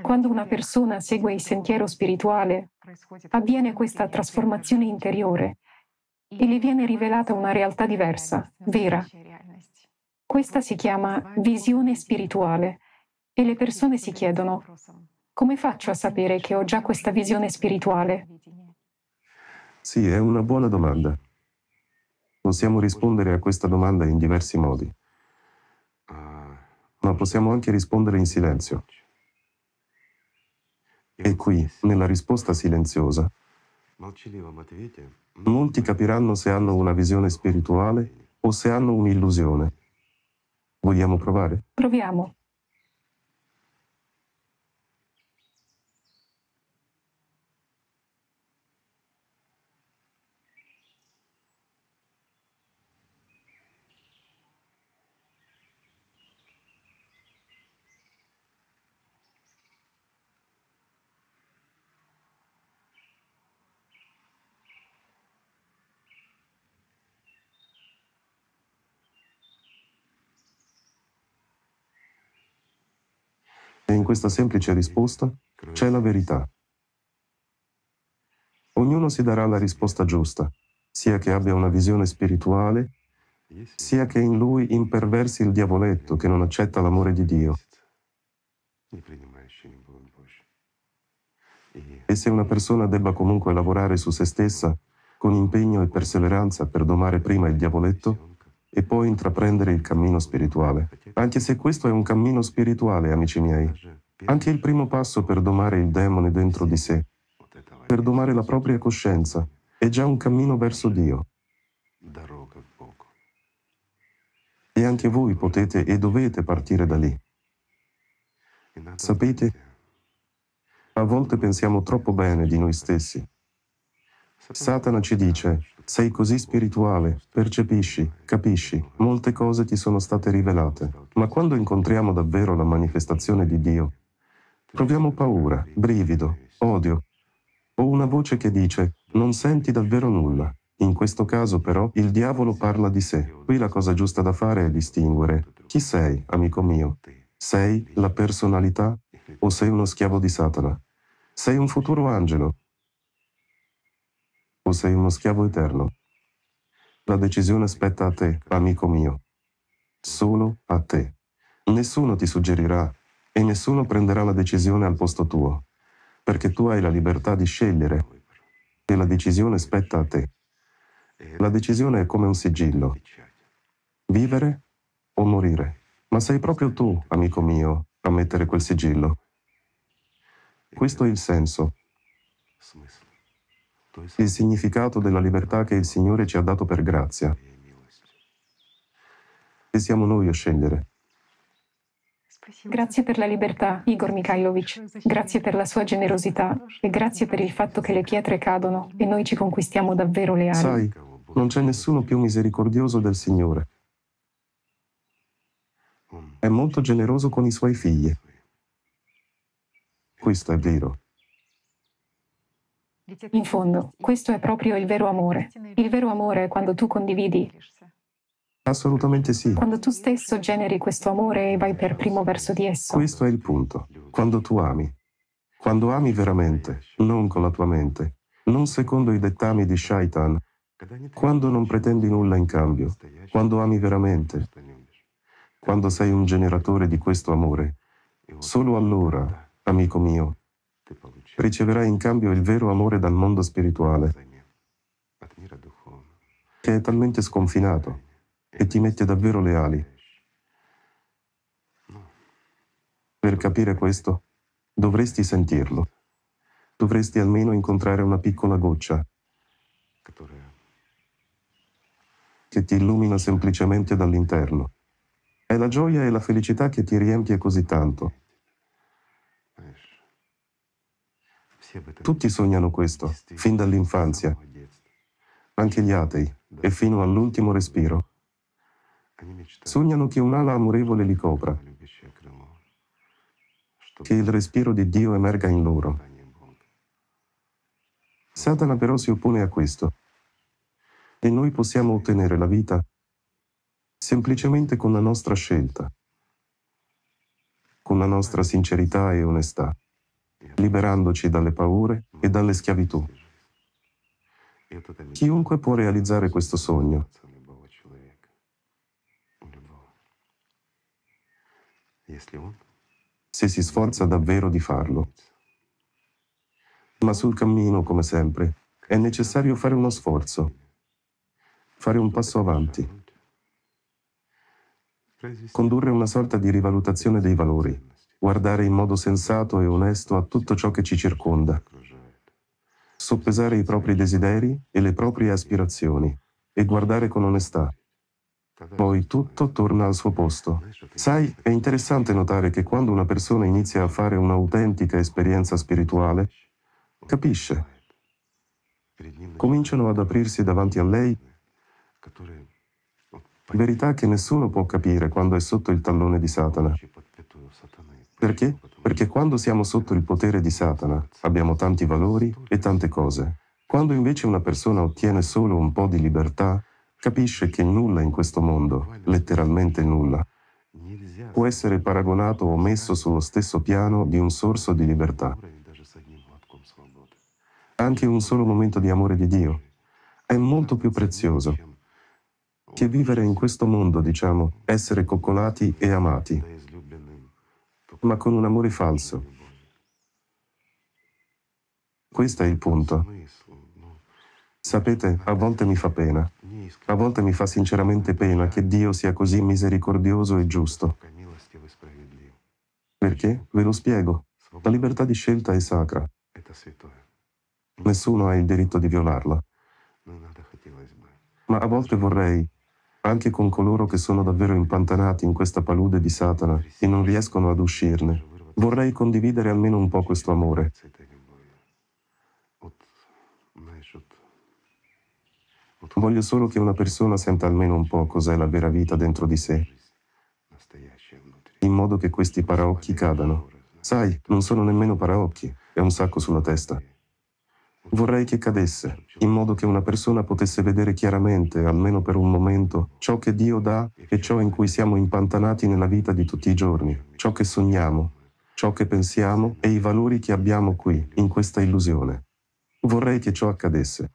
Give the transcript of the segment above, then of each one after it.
Quando una persona segue il sentiero spirituale, avviene questa trasformazione interiore e le viene rivelata una realtà diversa, vera. Questa si chiama visione spirituale e le persone si chiedono, come faccio a sapere che ho già questa visione spirituale? Sì, è una buona domanda. Possiamo rispondere a questa domanda in diversi modi, ma possiamo anche rispondere in silenzio. E qui, nella risposta silenziosa, molti capiranno se hanno una visione spirituale o se hanno un'illusione. Vogliamo provare? Proviamo. E in questa semplice risposta c'è la verità. Ognuno si darà la risposta giusta, sia che abbia una visione spirituale, sia che in lui imperversi il diavoletto che non accetta l'amore di Dio. E se una persona debba comunque lavorare su se stessa con impegno e perseveranza per domare prima il diavoletto, e poi intraprendere il cammino spirituale. Anche se questo è un cammino spirituale, amici miei, anche il primo passo per domare il demone dentro di sé, per domare la propria coscienza, è già un cammino verso Dio. E anche voi potete e dovete partire da lì. Sapete, a volte pensiamo troppo bene di noi stessi. Satana ci dice, sei così spirituale, percepisci, capisci, molte cose ti sono state rivelate. Ma quando incontriamo davvero la manifestazione di Dio, proviamo paura, brivido, odio o una voce che dice non senti davvero nulla. In questo caso però il diavolo parla di sé. Qui la cosa giusta da fare è distinguere chi sei, amico mio. Sei la personalità o sei uno schiavo di Satana? Sei un futuro angelo o sei uno schiavo eterno. La decisione spetta a te, amico mio. Solo a te. Nessuno ti suggerirà e nessuno prenderà la decisione al posto tuo, perché tu hai la libertà di scegliere e la decisione spetta a te. La decisione è come un sigillo. Vivere o morire. Ma sei proprio tu, amico mio, a mettere quel sigillo. Questo è il senso il significato della libertà che il Signore ci ha dato per grazia. E siamo noi a scendere. Grazie per la libertà, Igor Mikhailovich. Grazie per la sua generosità e grazie per il fatto che le pietre cadono e noi ci conquistiamo davvero le ali. Sai, non c'è nessuno più misericordioso del Signore. È molto generoso con i suoi figli. Questo è vero. In fondo, questo è proprio il vero amore. Il vero amore è quando tu condividi. Assolutamente sì. Quando tu stesso generi questo amore e vai per primo verso di esso. Questo è il punto. Quando tu ami. Quando ami veramente, non con la tua mente, non secondo i dettami di Shaitan, quando non pretendi nulla in cambio, quando ami veramente, quando sei un generatore di questo amore, solo allora, amico mio, riceverai in cambio il vero amore dal mondo spirituale, che è talmente sconfinato e ti mette davvero le ali. Per capire questo, dovresti sentirlo. Dovresti almeno incontrare una piccola goccia che ti illumina semplicemente dall'interno. È la gioia e la felicità che ti riempie così tanto. Tutti sognano questo, fin dall'infanzia, anche gli atei, e fino all'ultimo respiro. Sognano che un'ala amorevole li copra, che il respiro di Dio emerga in loro. Satana però si oppone a questo e noi possiamo ottenere la vita semplicemente con la nostra scelta, con la nostra sincerità e onestà liberandoci dalle paure e dalle schiavitù. Chiunque può realizzare questo sogno. Se si sforza davvero di farlo. Ma sul cammino, come sempre, è necessario fare uno sforzo, fare un passo avanti, condurre una sorta di rivalutazione dei valori guardare in modo sensato e onesto a tutto ciò che ci circonda, soppesare i propri desideri e le proprie aspirazioni e guardare con onestà. Poi tutto torna al suo posto. Sai, è interessante notare che quando una persona inizia a fare un'autentica esperienza spirituale, capisce. Cominciano ad aprirsi davanti a lei verità che nessuno può capire quando è sotto il tallone di Satana. Perché? Perché quando siamo sotto il potere di Satana abbiamo tanti valori e tante cose. Quando invece una persona ottiene solo un po' di libertà, capisce che nulla in questo mondo, letteralmente nulla, può essere paragonato o messo sullo stesso piano di un sorso di libertà. Anche un solo momento di amore di Dio è molto più prezioso che vivere in questo mondo, diciamo, essere coccolati e amati ma con un amore falso. Questo è il punto. Sapete, a volte mi fa pena, a volte mi fa sinceramente pena che Dio sia così misericordioso e giusto. Perché? Ve lo spiego. La libertà di scelta è sacra. Nessuno ha il diritto di violarla. Ma a volte vorrei anche con coloro che sono davvero impantanati in questa palude di Satana e non riescono ad uscirne. Vorrei condividere almeno un po' questo amore. Voglio solo che una persona senta almeno un po' cos'è la vera vita dentro di sé, in modo che questi paraocchi cadano. Sai, non sono nemmeno paraocchi, è un sacco sulla testa. Vorrei che cadesse, in modo che una persona potesse vedere chiaramente, almeno per un momento, ciò che Dio dà e ciò in cui siamo impantanati nella vita di tutti i giorni, ciò che sogniamo, ciò che pensiamo e i valori che abbiamo qui, in questa illusione. Vorrei che ciò accadesse.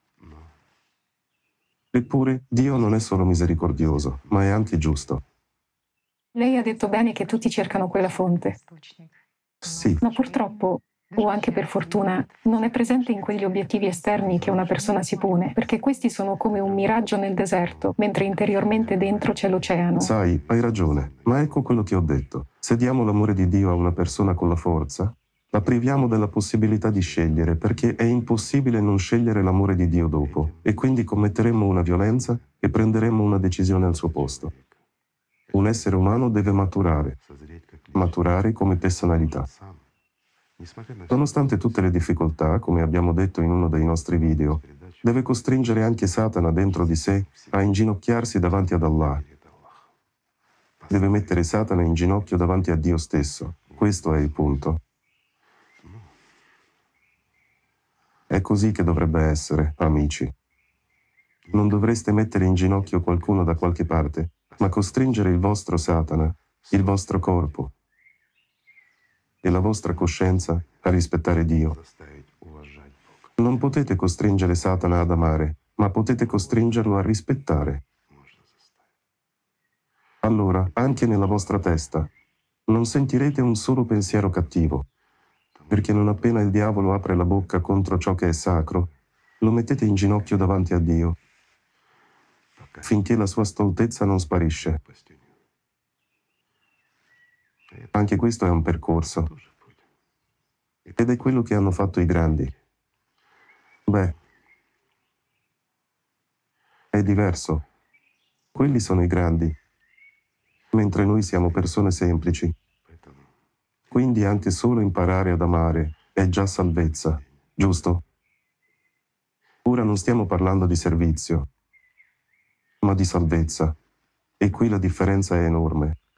Eppure Dio non è solo misericordioso, ma è anche giusto. Lei ha detto bene che tutti cercano quella fonte. Sì. Ma purtroppo o anche per fortuna, non è presente in quegli obiettivi esterni che una persona si pone, perché questi sono come un miraggio nel deserto, mentre interiormente dentro c'è l'oceano. Sai, hai ragione, ma ecco quello che ho detto. Se diamo l'amore di Dio a una persona con la forza, la priviamo della possibilità di scegliere, perché è impossibile non scegliere l'amore di Dio dopo, e quindi commetteremo una violenza e prenderemo una decisione al suo posto. Un essere umano deve maturare, maturare come personalità. Nonostante tutte le difficoltà, come abbiamo detto in uno dei nostri video, deve costringere anche Satana dentro di sé a inginocchiarsi davanti ad Allah. Deve mettere Satana in ginocchio davanti a Dio stesso. Questo è il punto. È così che dovrebbe essere, amici. Non dovreste mettere in ginocchio qualcuno da qualche parte, ma costringere il vostro Satana, il vostro corpo, e la vostra coscienza a rispettare Dio. Non potete costringere Satana ad amare, ma potete costringerlo a rispettare. Allora, anche nella vostra testa, non sentirete un solo pensiero cattivo, perché non appena il diavolo apre la bocca contro ciò che è sacro, lo mettete in ginocchio davanti a Dio, finché la sua stoltezza non sparisce. Anche questo è un percorso. Ed è quello che hanno fatto i grandi. Beh, è diverso. Quelli sono i grandi, mentre noi siamo persone semplici. Quindi anche solo imparare ad amare è già salvezza, giusto? Ora non stiamo parlando di servizio, ma di salvezza. E qui la differenza è enorme.